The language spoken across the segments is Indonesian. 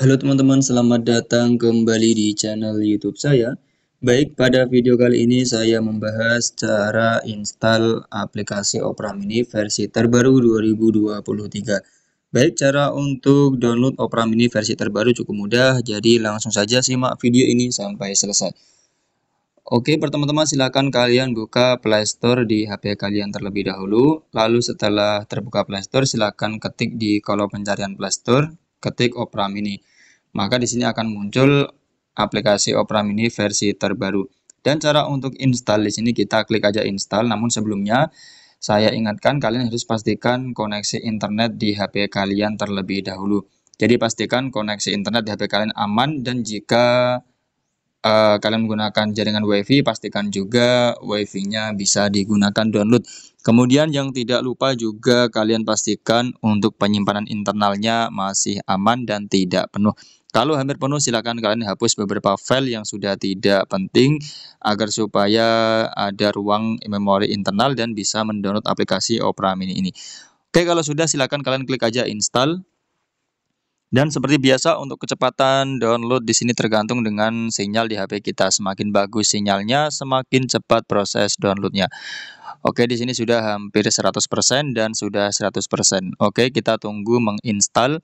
Halo teman-teman, selamat datang kembali di channel YouTube saya. Baik, pada video kali ini saya membahas cara install aplikasi Opera Mini versi terbaru 2023. Baik, cara untuk download Opera Mini versi terbaru cukup mudah, jadi langsung saja simak video ini sampai selesai. Oke, pertama-tama silakan kalian buka Play Store di HP kalian terlebih dahulu. Lalu setelah terbuka Play Store, silakan ketik di kolom pencarian Play Store ketik Opera Mini. Maka di sini akan muncul aplikasi Opera Mini versi terbaru. Dan cara untuk install di sini kita klik aja install. Namun sebelumnya saya ingatkan kalian harus pastikan koneksi internet di HP kalian terlebih dahulu. Jadi pastikan koneksi internet di HP kalian aman dan jika uh, kalian menggunakan jaringan WiFi, pastikan juga WiFi-nya bisa digunakan download. Kemudian yang tidak lupa juga kalian pastikan untuk penyimpanan internalnya masih aman dan tidak penuh. Kalau hampir penuh silakan kalian hapus beberapa file yang sudah tidak penting agar supaya ada ruang memori internal dan bisa mendownload aplikasi Opera Mini ini. Oke, kalau sudah silakan kalian klik aja install. Dan seperti biasa untuk kecepatan download di sini tergantung dengan sinyal di HP kita. Semakin bagus sinyalnya, semakin cepat proses downloadnya. Oke, di sini sudah hampir 100% dan sudah 100%. Oke, kita tunggu menginstal.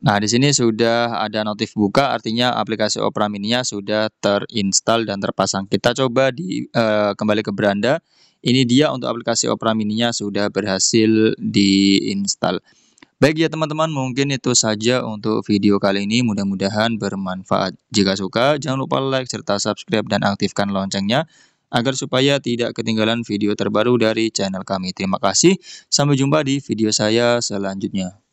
Nah, di sini sudah ada notif buka, artinya aplikasi Opera Mini-nya sudah terinstall dan terpasang. Kita coba di uh, kembali ke beranda. Ini dia untuk aplikasi Opera Mini-nya sudah berhasil diinstal. Baik ya teman-teman, mungkin itu saja untuk video kali ini. Mudah-mudahan bermanfaat. Jika suka, jangan lupa like serta subscribe dan aktifkan loncengnya agar supaya tidak ketinggalan video terbaru dari channel kami. Terima kasih. Sampai jumpa di video saya selanjutnya.